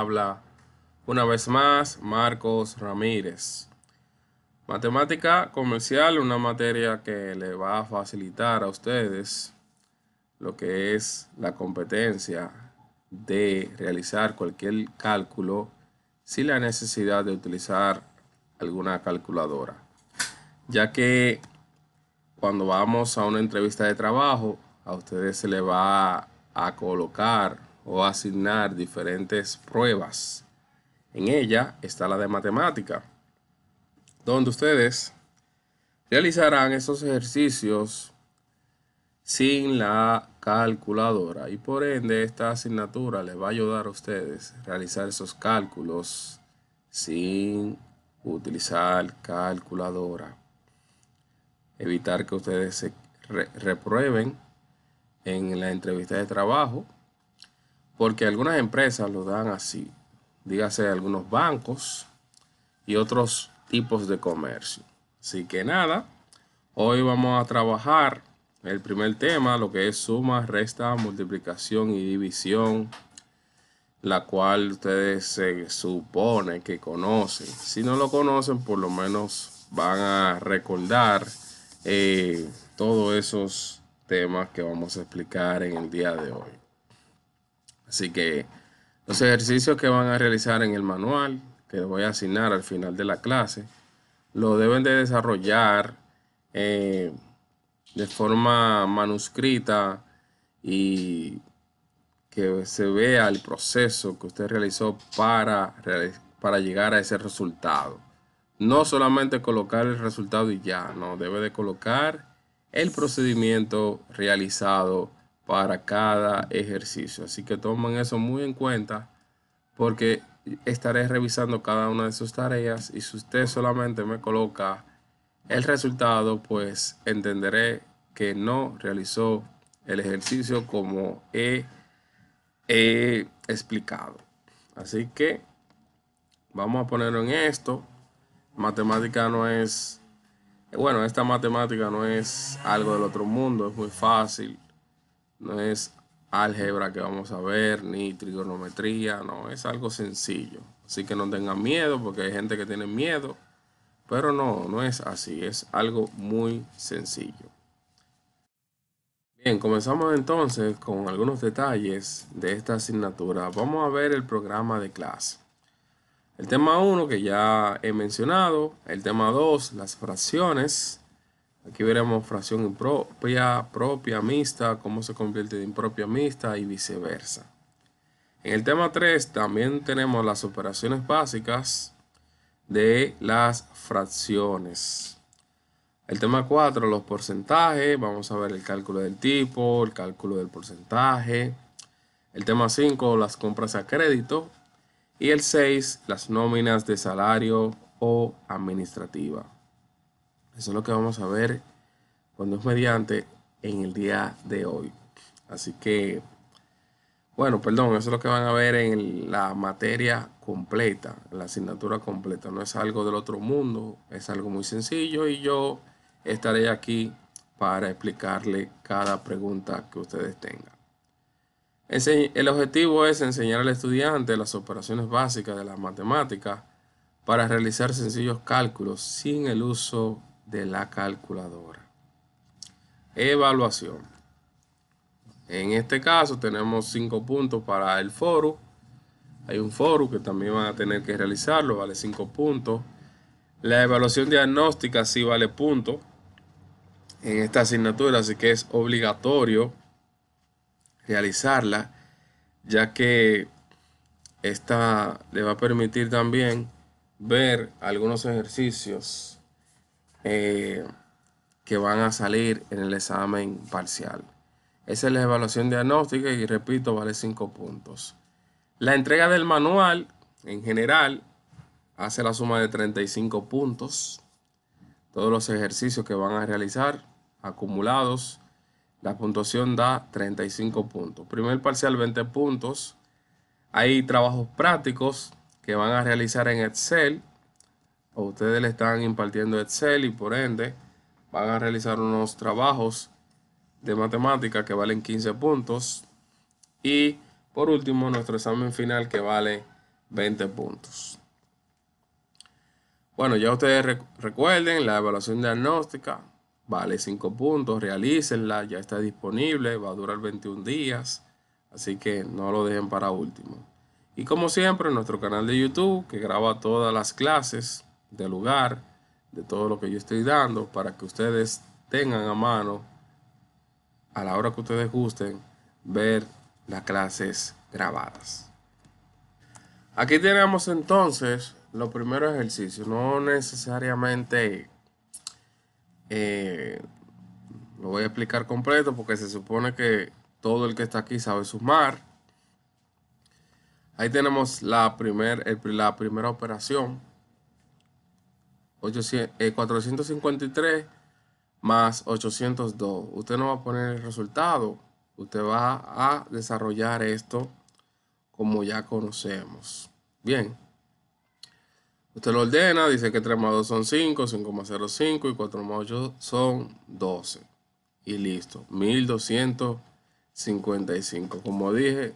habla una vez más Marcos Ramírez. Matemática comercial, una materia que le va a facilitar a ustedes lo que es la competencia de realizar cualquier cálculo sin la necesidad de utilizar alguna calculadora. Ya que cuando vamos a una entrevista de trabajo, a ustedes se le va a colocar o asignar diferentes pruebas. En ella está la de matemática, donde ustedes realizarán esos ejercicios sin la calculadora y por ende esta asignatura les va a ayudar a ustedes a realizar esos cálculos sin utilizar calculadora. Evitar que ustedes se reprueben en la entrevista de trabajo porque algunas empresas lo dan así, dígase algunos bancos y otros tipos de comercio. Así que nada, hoy vamos a trabajar el primer tema, lo que es suma, resta, multiplicación y división, la cual ustedes se supone que conocen. Si no lo conocen, por lo menos van a recordar eh, todos esos temas que vamos a explicar en el día de hoy. Así que los ejercicios que van a realizar en el manual, que les voy a asignar al final de la clase, lo deben de desarrollar eh, de forma manuscrita y que se vea el proceso que usted realizó para, para llegar a ese resultado. No solamente colocar el resultado y ya, no, debe de colocar el procedimiento realizado para cada ejercicio. Así que tomen eso muy en cuenta porque estaré revisando cada una de sus tareas y si usted solamente me coloca el resultado, pues entenderé que no realizó el ejercicio como he, he explicado. Así que vamos a ponerlo en esto. Matemática no es, bueno, esta matemática no es algo del otro mundo, es muy fácil no es álgebra que vamos a ver, ni trigonometría, no, es algo sencillo. Así que no tengan miedo porque hay gente que tiene miedo, pero no, no es así, es algo muy sencillo. Bien, comenzamos entonces con algunos detalles de esta asignatura. Vamos a ver el programa de clase. El tema 1 que ya he mencionado, el tema 2, las fracciones, Aquí veremos fracción impropia, propia, mixta, cómo se convierte en impropia mixta y viceversa. En el tema 3 también tenemos las operaciones básicas de las fracciones. El tema 4, los porcentajes. Vamos a ver el cálculo del tipo, el cálculo del porcentaje. El tema 5, las compras a crédito. Y el 6, las nóminas de salario o administrativa. Eso es lo que vamos a ver cuando es mediante en el día de hoy. Así que, bueno, perdón, eso es lo que van a ver en la materia completa, la asignatura completa. No es algo del otro mundo, es algo muy sencillo y yo estaré aquí para explicarle cada pregunta que ustedes tengan. El objetivo es enseñar al estudiante las operaciones básicas de la matemática para realizar sencillos cálculos sin el uso de la calculadora. Evaluación. En este caso tenemos 5 puntos para el foro. Hay un foro que también van a tener que realizarlo, vale 5 puntos. La evaluación diagnóstica sí vale punto en esta asignatura, así que es obligatorio realizarla, ya que esta le va a permitir también ver algunos ejercicios eh, que van a salir en el examen parcial. Esa es la evaluación diagnóstica y repito, vale 5 puntos. La entrega del manual en general hace la suma de 35 puntos. Todos los ejercicios que van a realizar acumulados, la puntuación da 35 puntos. Primer parcial 20 puntos. Hay trabajos prácticos que van a realizar en Excel ustedes le están impartiendo Excel y por ende van a realizar unos trabajos de matemática que valen 15 puntos y por último nuestro examen final que vale 20 puntos. Bueno, ya ustedes recuerden, la evaluación diagnóstica vale 5 puntos, realícenla, ya está disponible, va a durar 21 días, así que no lo dejen para último. Y como siempre, nuestro canal de YouTube que graba todas las clases del lugar, de todo lo que yo estoy dando, para que ustedes tengan a mano, a la hora que ustedes gusten, ver las clases grabadas. Aquí tenemos entonces los primeros ejercicios, no necesariamente eh, lo voy a explicar completo porque se supone que todo el que está aquí sabe sumar. Ahí tenemos la, la primera operación 453 eh, más 802. Usted no va a poner el resultado. Usted va a desarrollar esto como ya conocemos. Bien. Usted lo ordena, dice que 3 más 2 son 5, 5 más 0 5 y 4 más 8 son 12. Y listo, 1255. Como dije,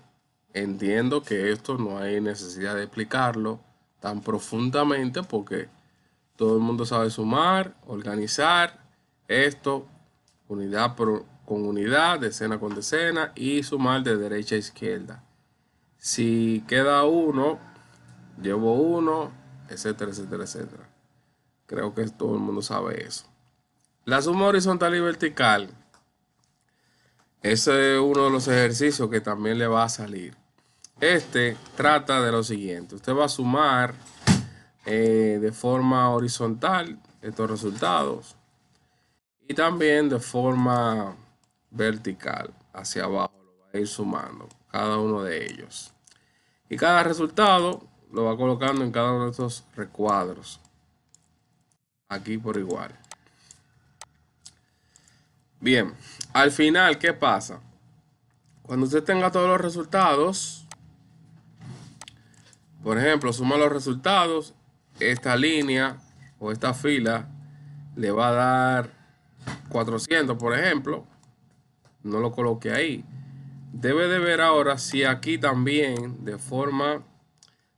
entiendo que esto no hay necesidad de explicarlo tan profundamente porque todo el mundo sabe sumar, organizar, esto, unidad con unidad, decena con decena y sumar de derecha a izquierda. Si queda uno, llevo uno, etcétera, etcétera, etcétera. Creo que todo el mundo sabe eso. La suma horizontal y vertical. Ese es uno de los ejercicios que también le va a salir. Este trata de lo siguiente. Usted va a sumar eh, de forma horizontal estos resultados y también de forma vertical hacia abajo lo va a ir sumando cada uno de ellos y cada resultado lo va colocando en cada uno de estos recuadros aquí por igual bien al final qué pasa cuando usted tenga todos los resultados por ejemplo suma los resultados esta línea o esta fila le va a dar 400, por ejemplo, no lo coloque ahí. Debe de ver ahora si aquí también de forma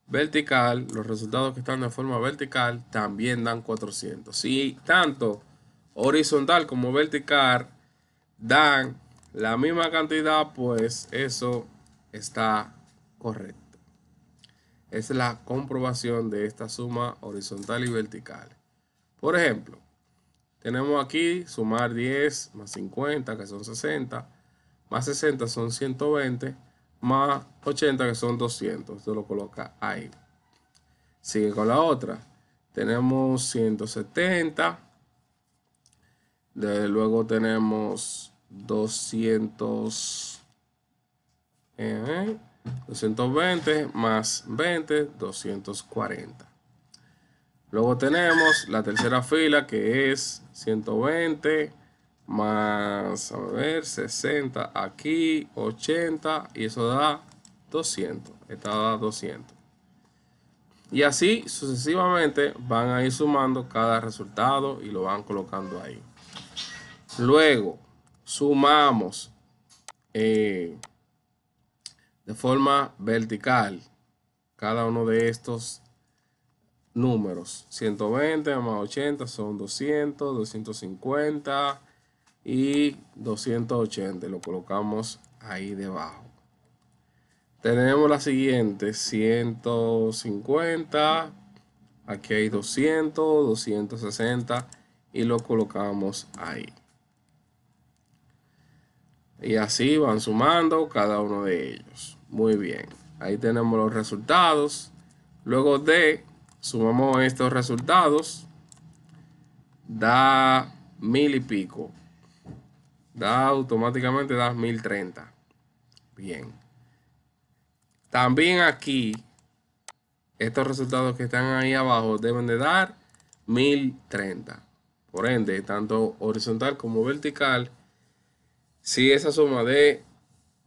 vertical, los resultados que están de forma vertical también dan 400. Si tanto horizontal como vertical dan la misma cantidad, pues eso está correcto es la comprobación de esta suma horizontal y vertical. Por ejemplo, tenemos aquí sumar 10 más 50, que son 60, más 60 son 120, más 80 que son 200. Esto lo coloca ahí. Sigue con la otra. Tenemos 170. De, luego tenemos 200. Eh, 220 más 20, 240. Luego tenemos la tercera fila que es 120 más, ver, 60 aquí, 80 y eso da 200. Esta da 200. Y así sucesivamente van a ir sumando cada resultado y lo van colocando ahí. Luego sumamos eh, de forma vertical cada uno de estos números. 120 más 80 son 200, 250 y 280. Lo colocamos ahí debajo. Tenemos la siguiente, 150, aquí hay 200, 260 y lo colocamos ahí. Y así van sumando cada uno de ellos. Muy bien, ahí tenemos los resultados. Luego de, sumamos estos resultados, da mil y pico. Da automáticamente da 1030. Bien. También aquí, estos resultados que están ahí abajo deben de dar 1030. Por ende, tanto horizontal como vertical, si esa suma de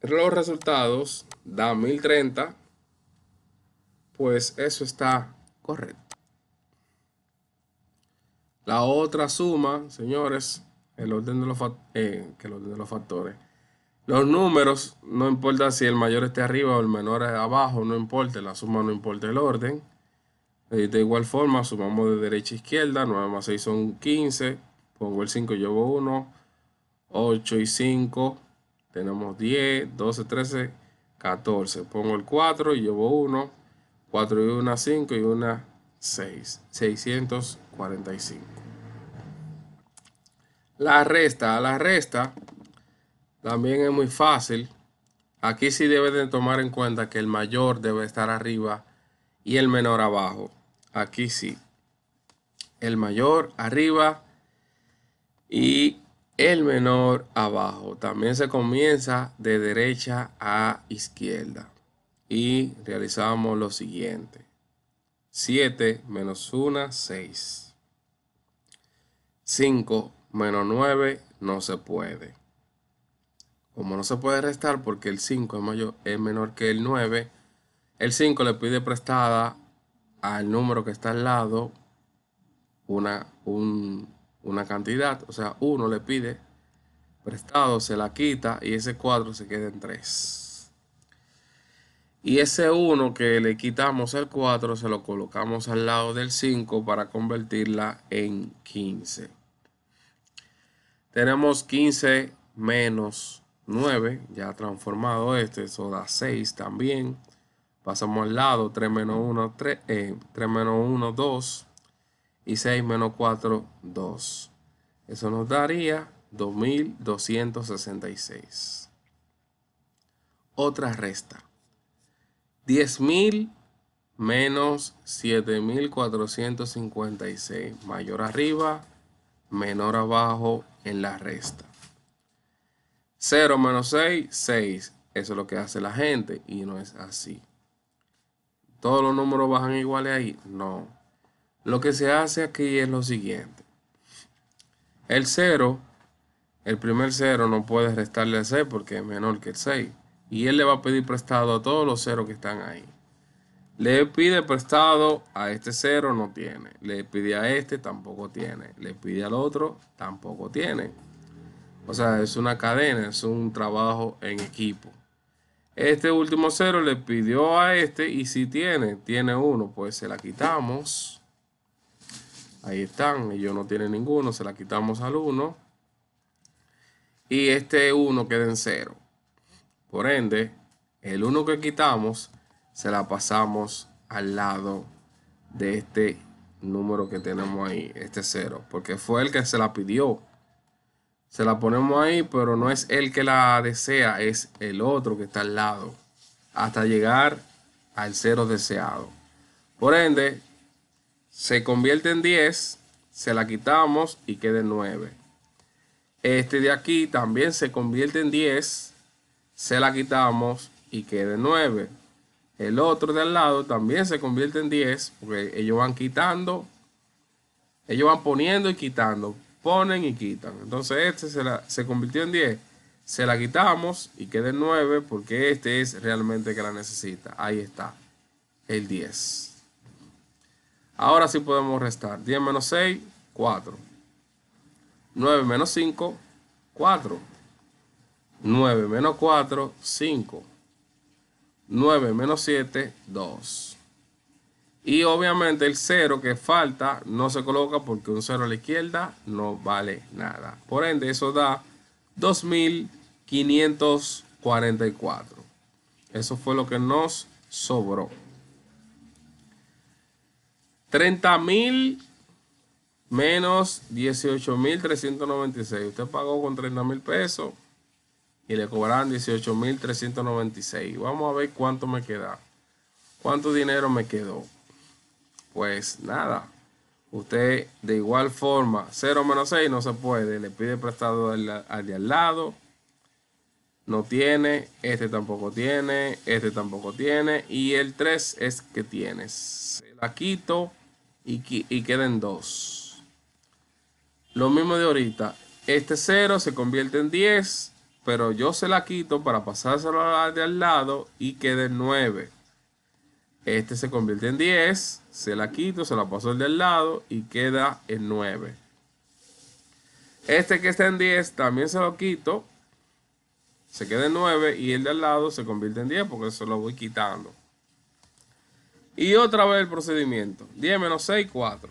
los resultados dan 1030, pues eso está correcto. La otra suma, señores, el orden de los, eh, que el orden de los factores. Los números, no importa si el mayor esté arriba o el menor abajo, no importa, la suma no importa el orden. Eh, de igual forma, sumamos de derecha a izquierda, 9 más 6 son 15, pongo el 5, y llevo 1, 8 y 5, tenemos 10, 12, 13, 14. Pongo el 4 y llevo 1. 4 y 1, 5 y 1, 6. 645. La resta, la resta también es muy fácil. Aquí sí deben de tomar en cuenta que el mayor debe estar arriba y el menor abajo. Aquí sí. El mayor arriba y el menor abajo. También se comienza de derecha a izquierda. Y realizamos lo siguiente. 7 menos 1, 6. 5 menos 9 no se puede. Como no se puede restar porque el 5 es, es menor que el 9, el 5 le pide prestada al número que está al lado una, un, una cantidad, o sea, uno le pide prestado, se la quita y ese 4 se queda en 3. Y ese 1 que le quitamos al 4 se lo colocamos al lado del 5 para convertirla en 15. Tenemos 15 menos 9, ya transformado este, eso da 6 también. Pasamos al lado, 3 menos 1, 3, 3 menos 1, 2 y 6 menos 4, 2. Eso nos daría 2266. Otra resta. 10.000 menos 7.456. Mayor arriba, menor abajo en la resta. 0 menos 6, 6. Eso es lo que hace la gente y no es así. ¿Todos los números bajan iguales ahí? No lo que se hace aquí es lo siguiente. El 0, el primer 0 no puede restarle a 6 porque es menor que el 6. Y él le va a pedir prestado a todos los ceros que están ahí. Le pide prestado a este 0, no tiene. Le pide a este, tampoco tiene. Le pide al otro, tampoco tiene. O sea, es una cadena, es un trabajo en equipo. Este último 0 le pidió a este y si tiene, tiene uno, pues se la quitamos. Ahí están, ellos no tienen ninguno, se la quitamos al 1. Y este 1 queda en 0. Por ende, el 1 que quitamos se la pasamos al lado de este número que tenemos ahí, este 0, porque fue el que se la pidió. Se la ponemos ahí, pero no es el que la desea, es el otro que está al lado, hasta llegar al 0 deseado. Por ende, se convierte en 10, se la quitamos y queda 9. Este de aquí también se convierte en 10, se la quitamos y queda en 9. El otro de al lado también se convierte en 10, porque ellos van quitando, ellos van poniendo y quitando, ponen y quitan. Entonces este se, convirtió en 10, se la quitamos y queda en 9, porque este es realmente que la necesita. Ahí está, el 10. Ahora sí podemos restar. 10 menos 6, 4. 9 menos 5, 4. 9 menos 4, 5. 9 menos 7, 2. Y obviamente el 0 que falta no se coloca porque un 0 a la izquierda no vale nada. Por ende, eso da 2544. Eso fue lo que nos sobró mil menos mil 396 Usted pagó con mil pesos y le cobraron 396 Vamos a ver cuánto me queda. ¿Cuánto dinero me quedó? Pues nada. Usted de igual forma, 0 menos 6 no se puede. Le pide prestado al, de al lado. No tiene. Este tampoco tiene. Este tampoco tiene. Y el 3 es que tienes. la quito y, queda en 2. Lo mismo de ahorita. Este 0 se convierte en 10, pero yo se la quito para pasárselo a la de al lado y queda en 9. Este se convierte en 10, se la quito, se la paso al de al lado y queda en 9. Este que está en 10 también se lo quito, se queda en 9 y el de al lado se convierte en 10 porque se lo voy quitando. Y otra vez el procedimiento. 10 menos 6, 4.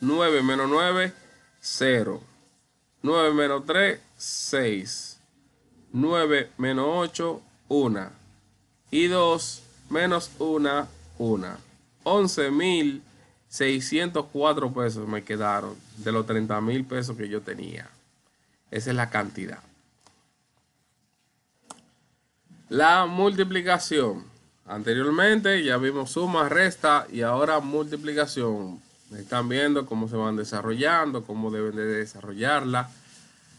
9 menos 9, 0. 9 menos 3, 6. 9 menos 8, 1. Y 2 menos 1, 1. 11.604 pesos me quedaron de los 30.000 pesos que yo tenía. Esa es la cantidad. La multiplicación. Anteriormente ya vimos suma, resta y ahora multiplicación. Están viendo cómo se van desarrollando, cómo deben de desarrollarla.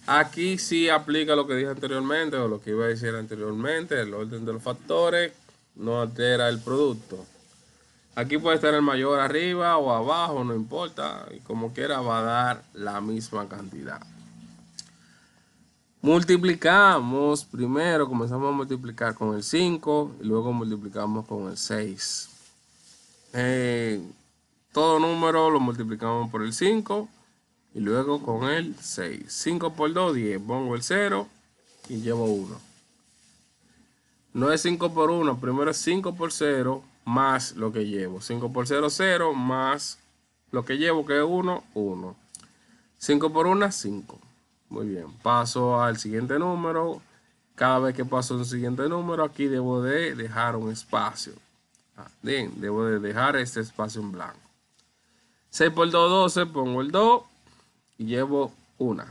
Aquí sí aplica lo que dije anteriormente o lo que iba a decir anteriormente, el orden de los factores no altera el producto. Aquí puede estar el mayor arriba o abajo, no importa, como quiera va a dar la misma cantidad. Multiplicamos primero, comenzamos a multiplicar con el 5 y luego multiplicamos con el 6. Eh, todo número lo multiplicamos por el 5 y luego con el 6. 5 por 2, 10. Pongo el 0 y llevo 1. No es 5 por 1, primero es 5 por 0 más lo que llevo. 5 por 0, 0 más lo que llevo que es 1, 1. 5 por 1, 5. Muy bien, paso al siguiente número. Cada vez que paso al siguiente número, aquí debo de dejar un espacio. Ah, bien, debo de dejar este espacio en blanco. 6 por 2, 12, pongo el 2 y llevo 1.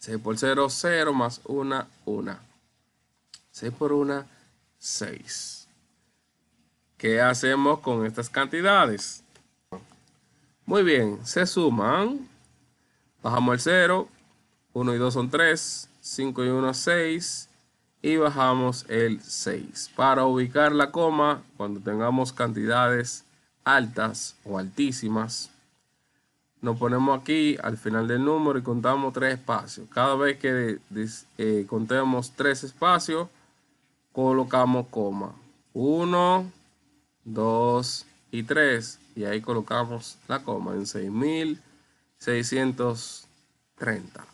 6 por 0, 0 más 1, 1. 6 por 1, 6. ¿Qué hacemos con estas cantidades? Muy bien, se suman. Bajamos el 0, 1 y 2 son 3, 5 y 1 es 6 y bajamos el 6. Para ubicar la coma, cuando tengamos cantidades altas o altísimas, nos ponemos aquí al final del número y contamos 3 espacios. Cada vez que eh, contemos tres espacios, colocamos coma. 1, 2 y 3. Y ahí colocamos la coma en 6630.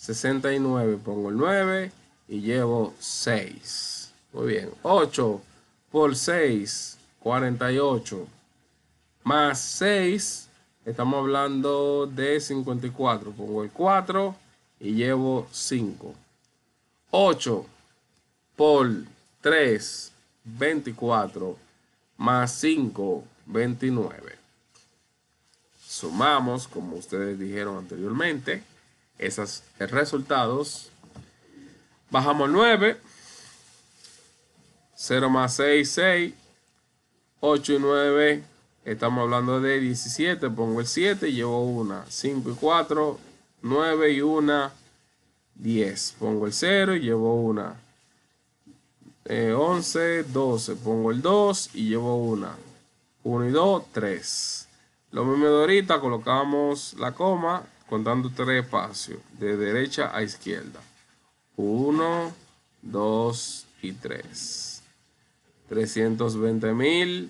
69, pongo el 9 y llevo 6. Muy bien, 8 por 6, 48, más 6, estamos hablando de 54. Pongo el 4 y llevo 5. 8 por 3, 24, más 5, 29. Sumamos, como ustedes dijeron anteriormente, esos resultados. Bajamos 9. 0 más 6, 6. 8 y 9. Estamos hablando de 17. Pongo el 7, y llevo una. 5 y 4. 9 y 1. 10. Pongo el 0 y llevo una. 11, eh, 12. Pongo el 2 y llevo una. 1 y 2, 3. Lo mismo de ahorita, colocamos la coma contando tres espacios, de derecha a izquierda. Uno, dos y 3. 320.769.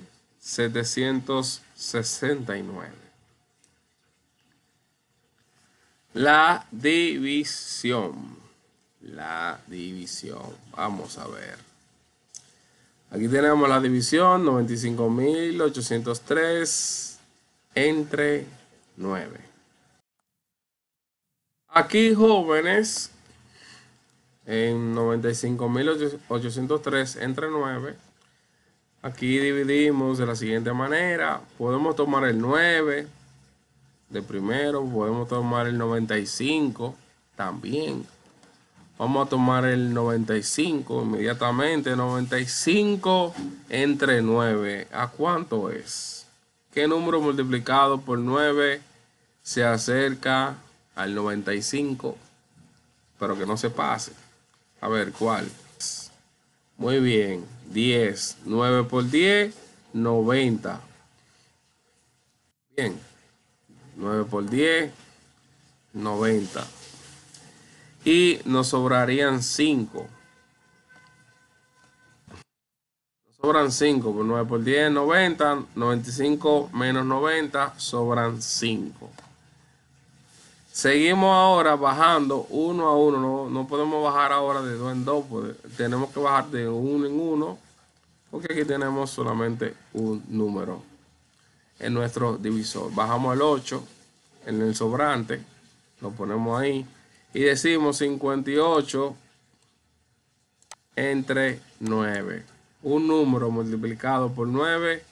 La división. La división. Vamos a ver. Aquí tenemos la división 95.803 entre nueve. Aquí jóvenes en 95.803 entre 9. Aquí dividimos de la siguiente manera. Podemos tomar el 9 de primero. Podemos tomar el 95 también. Vamos a tomar el 95 inmediatamente. 95 entre 9. ¿A cuánto es? ¿Qué número multiplicado por 9 se acerca al 95, pero que no se pase. A ver, ¿cuál? Muy bien, 10, 9 por 10, 90. Bien, 9 por 10, 90. Y nos sobrarían 5. Nos sobran 5, pues por 9 por 10, 90. 95 menos 90, sobran 5. Seguimos ahora bajando uno a uno. No, podemos bajar ahora de dos en dos. tenemos que bajar de uno en uno. Porque aquí tenemos solamente un número en nuestro divisor. Bajamos el 8 en el sobrante. Lo ponemos ahí. Y decimos 58 entre 9. Un número multiplicado por 9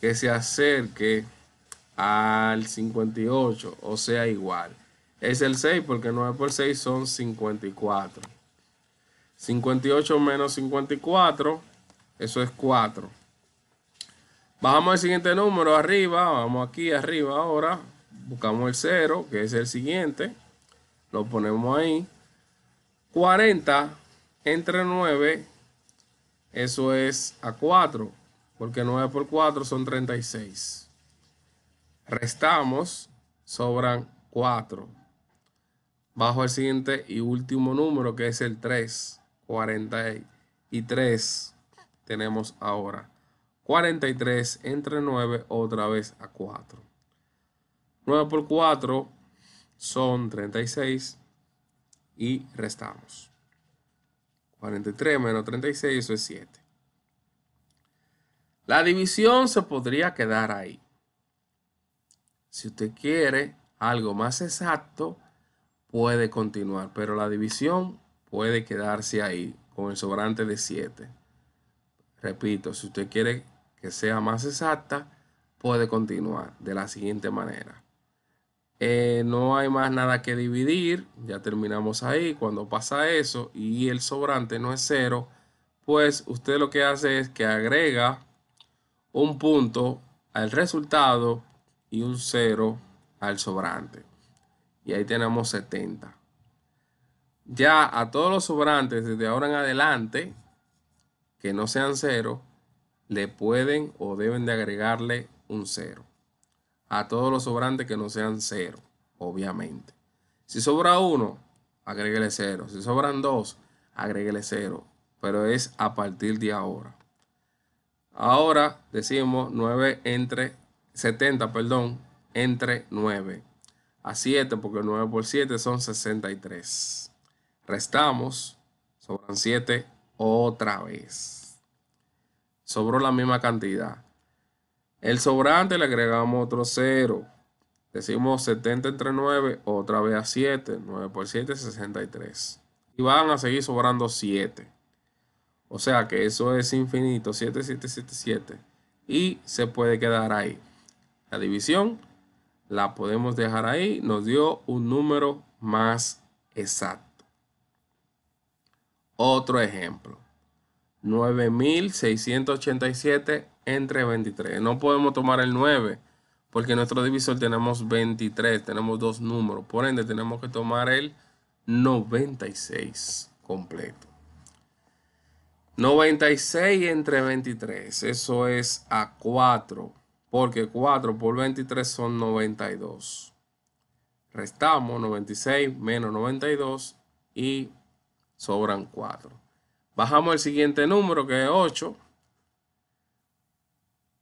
que se acerque al 58 o sea igual es el 6, porque 9 por 6 son 54. 58 menos 54, eso es 4. Bajamos al siguiente número arriba, vamos aquí arriba ahora, buscamos el 0, que es el siguiente, lo ponemos ahí. 40 entre 9, eso es a 4, porque 9 por 4 son 36. Restamos, sobran 4 bajo el siguiente y último número que es el 3. 43 tenemos ahora. 43 entre 9 otra vez a 4. 9 por 4 son 36 y restamos. 43 menos 36, eso es 7. La división se podría quedar ahí. Si usted quiere algo más exacto, puede continuar, pero la división puede quedarse ahí con el sobrante de 7. Repito, si usted quiere que sea más exacta, puede continuar de la siguiente manera. Eh, no hay más nada que dividir, ya terminamos ahí. Cuando pasa eso y el sobrante no es 0, pues usted lo que hace es que agrega un punto al resultado y un 0 al sobrante y ahí tenemos 70. Ya a todos los sobrantes desde ahora en adelante, que no sean cero, le pueden o deben de agregarle un cero. A todos los sobrantes que no sean cero, obviamente. Si sobra uno, agréguele cero. Si sobran dos, agréguele cero. Pero es a partir de ahora. Ahora decimos 9 entre 70, perdón, entre 9 a 7, porque 9 por 7 son 63. Restamos, sobran 7 otra vez. Sobró la misma cantidad. El sobrante le agregamos otro 0. Decimos 70 entre 9, otra vez a 7. 9 por 7, es 63. Y van a seguir sobrando 7. O sea que eso es infinito, 7, 7, 7, 7. Y se puede quedar ahí. La división la podemos dejar ahí, nos dio un número más exacto. Otro ejemplo, 9687 entre 23. No podemos tomar el 9 porque en nuestro divisor tenemos 23, tenemos dos números, por ende tenemos que tomar el 96 completo. 96 entre 23, eso es a 4 porque 4 por 23 son 92. Restamos 96 menos 92 y sobran 4. Bajamos el siguiente número que es 8.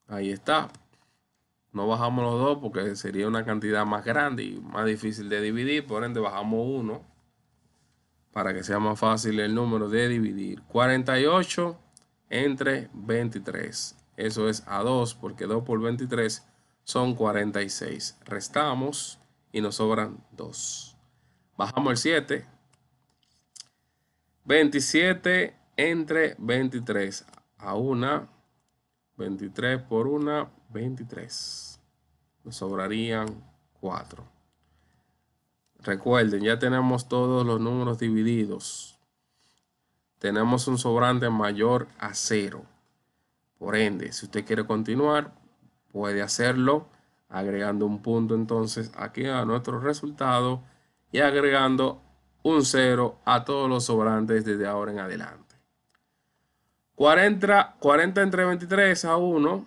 Ahí está. No bajamos los dos porque sería una cantidad más grande y más difícil de dividir. Por ende, bajamos 1 para que sea más fácil el número de dividir. 48 entre 23 eso es a 2, porque 2 por 23 son 46. Restamos y nos sobran 2. Bajamos el 7. 27 entre 23 a 1. 23 por 1, 23. Nos sobrarían 4. Recuerden, ya tenemos todos los números divididos. Tenemos un sobrante mayor a 0. Por ende, si usted quiere continuar, puede hacerlo agregando un punto entonces aquí a nuestro resultado y agregando un cero a todos los sobrantes desde ahora en adelante. 40, 40 entre 23 a 1,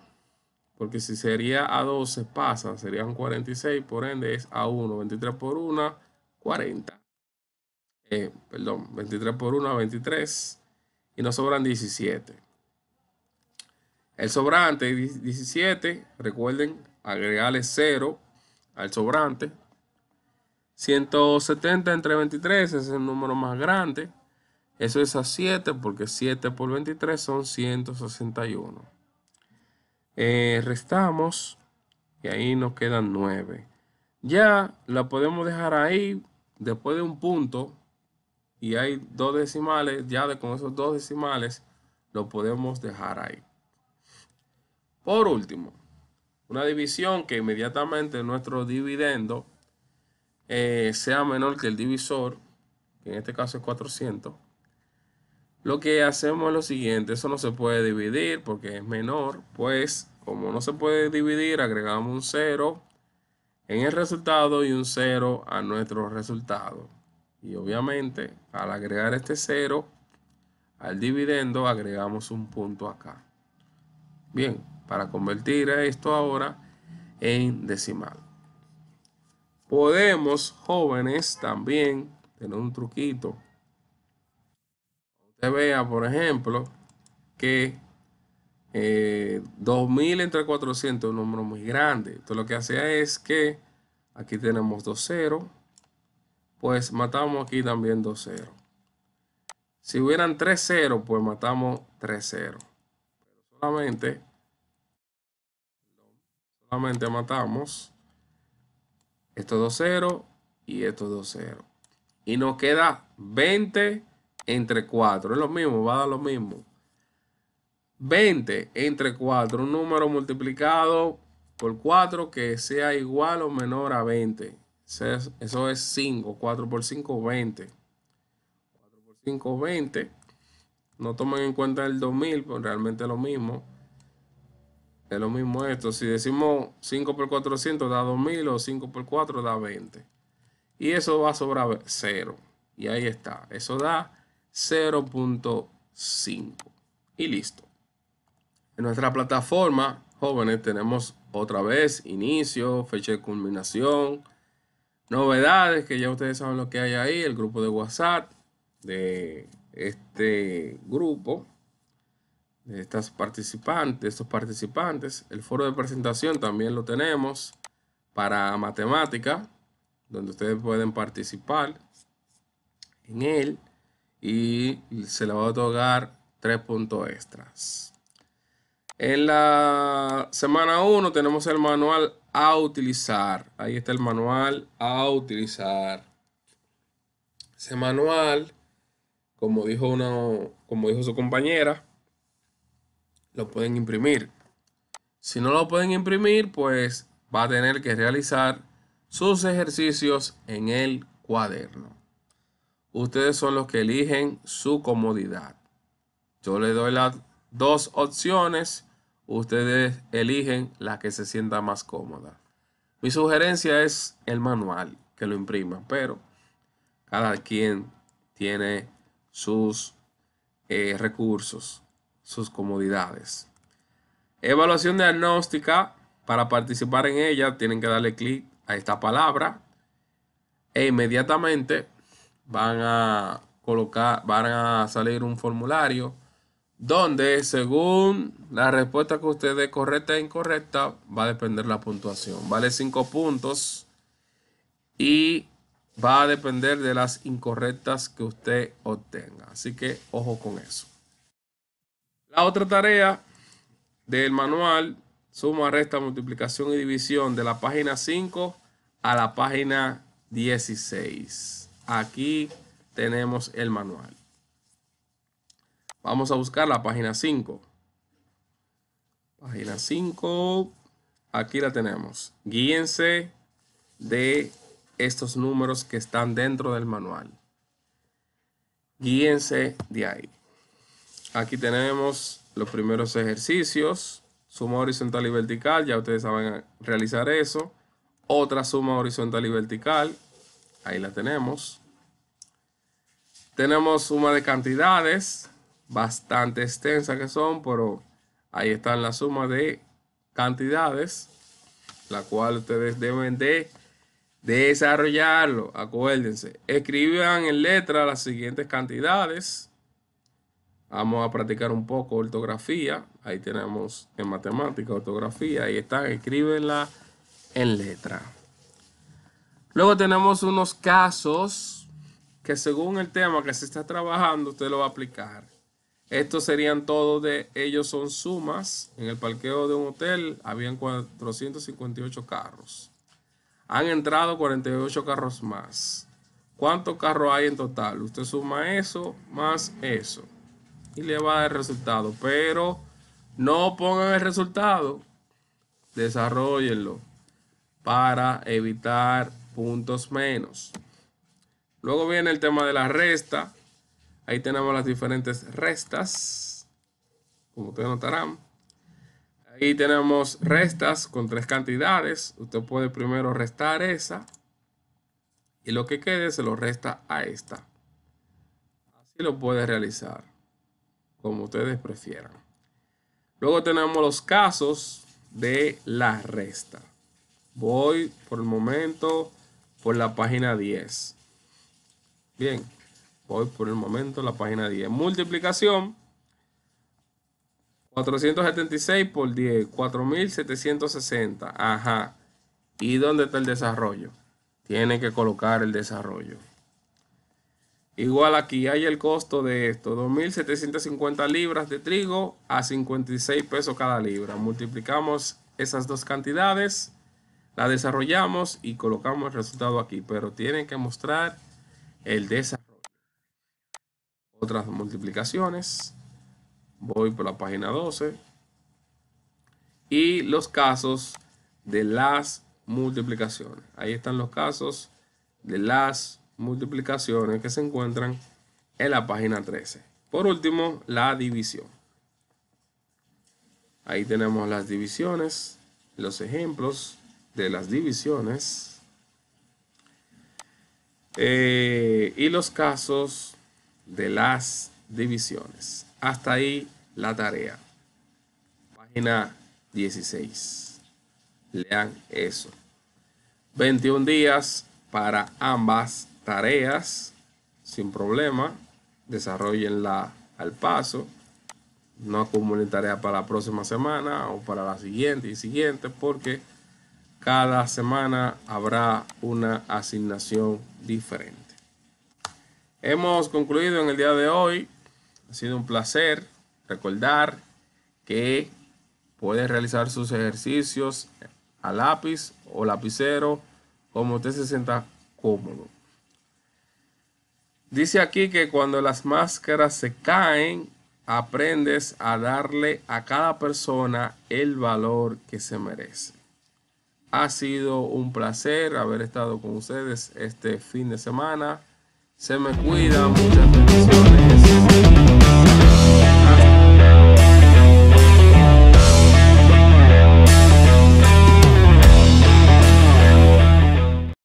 porque si sería a 12 pasa, serían 46, por ende es a 1, 23 por 1, 40. Eh, perdón, 23 por 1, 23 y nos sobran 17. El sobrante 17, recuerden agregarle 0 al sobrante. 170 entre 23 es el número más grande. Eso es a 7 porque 7 por 23 son 161. Eh, restamos y ahí nos quedan 9. Ya la podemos dejar ahí después de un punto y hay dos decimales, ya de, con esos dos decimales lo podemos dejar ahí. Por último, una división que inmediatamente nuestro dividendo eh, sea menor que el divisor, que en este caso es 400. Lo que hacemos es lo siguiente, eso no se puede dividir porque es menor, pues como no se puede dividir, agregamos un 0 en el resultado y un 0 a nuestro resultado. Y obviamente, al agregar este 0 al dividendo, agregamos un punto acá. Bien, para convertir esto ahora en decimal. Podemos, jóvenes, también tener un truquito. Usted vea, por ejemplo, que 2000 eh, entre 400 es un número muy grande. Entonces lo que hace es que aquí tenemos dos pues matamos aquí también dos Si hubieran tres pues matamos tres ceros. Pero solamente matamos estos dos ceros y estos dos ceros. Y nos queda 20 entre 4. Es lo mismo, va a dar lo mismo. 20 entre 4, un número multiplicado por 4 que sea igual o menor a 20. Eso es 5. 4 por 5, 20. 4 por 5, 20. No tomen en cuenta el 2000, pues realmente es lo mismo. Es lo mismo esto. Si decimos 5 por 400 da 2000 o 5 por 4 da 20. Y eso va a sobrar 0. Y ahí está. Eso da 0.5. Y listo. En nuestra plataforma, jóvenes, tenemos otra vez inicio, fecha de culminación, novedades que ya ustedes saben lo que hay ahí, el grupo de WhatsApp de este grupo de estas participantes, estos participantes. El foro de presentación también lo tenemos para matemática, donde ustedes pueden participar en él y se le va a otorgar Tres puntos extras. En la semana 1 tenemos el manual a utilizar. Ahí está el manual a utilizar. Ese manual, como dijo, uno como dijo su compañera, lo pueden imprimir. Si no lo pueden imprimir, pues va a tener que realizar sus ejercicios en el cuaderno. Ustedes son los que eligen su comodidad. Yo le doy las dos opciones. Ustedes eligen la que se sienta más cómoda. Mi sugerencia es el manual, que lo imprima, pero cada quien tiene sus eh, recursos sus comodidades. Evaluación diagnóstica. Para participar en ella tienen que darle clic a esta palabra e inmediatamente van a colocar, van a salir un formulario donde según la respuesta que usted dé correcta e incorrecta va a depender la puntuación. Vale 5 puntos y va a depender de las incorrectas que usted obtenga. Así que ojo con eso. La otra tarea del manual, suma, resta, multiplicación y división de la página 5 a la página 16. Aquí tenemos el manual. Vamos a buscar la página 5. Página 5. Aquí la tenemos. Guíense de estos números que están dentro del manual. Guíense de ahí. Aquí tenemos los primeros ejercicios. Suma horizontal y vertical, ya ustedes saben realizar eso. Otra suma horizontal y vertical, ahí la tenemos. Tenemos suma de cantidades, bastante extensa que son, pero ahí está la suma de cantidades, la cual ustedes deben de desarrollarlo, acuérdense. Escriban en letra las siguientes cantidades Vamos a practicar un poco ortografía. Ahí tenemos en matemática, ortografía. Ahí está, escríbela en letra. Luego tenemos unos casos que según el tema que se está trabajando, usted lo va a aplicar. Estos serían todos de ellos son sumas. En el parqueo de un hotel habían 458 carros. Han entrado 48 carros más. ¿Cuántos carros hay en total? Usted suma eso más eso y le va a dar el resultado. Pero no pongan el resultado, desarrollenlo para evitar puntos menos. Luego viene el tema de la resta. Ahí tenemos las diferentes restas, como ustedes notarán. Ahí tenemos restas con tres cantidades. Usted puede primero restar esa y lo que quede se lo resta a esta. Así lo puede realizar como ustedes prefieran. Luego tenemos los casos de la resta. Voy por el momento por la página 10. Bien, voy por el momento la página 10. Multiplicación. 476 por 10, 4760. Ajá. ¿Y dónde está el desarrollo? Tiene que colocar el desarrollo. Igual aquí hay el costo de esto, 2.750 libras de trigo a 56 pesos cada libra. Multiplicamos esas dos cantidades, la desarrollamos y colocamos el resultado aquí, pero tienen que mostrar el desarrollo. Otras multiplicaciones, voy por la página 12 y los casos de las multiplicaciones. Ahí están los casos de las multiplicaciones que se encuentran en la página 13. Por último, la división. Ahí tenemos las divisiones, los ejemplos de las divisiones eh, y los casos de las divisiones. Hasta ahí la tarea. Página 16. Lean eso. 21 días para ambas tareas sin problema, desarrollenla al paso, no acumulen tareas para la próxima semana o para la siguiente y siguiente, porque cada semana habrá una asignación diferente. Hemos concluido en el día de hoy. Ha sido un placer recordar que puede realizar sus ejercicios a lápiz o lapicero como usted se sienta cómodo. Dice aquí que cuando las máscaras se caen, aprendes a darle a cada persona el valor que se merece. Ha sido un placer haber estado con ustedes este fin de semana. Se me cuida, muchas bendiciones.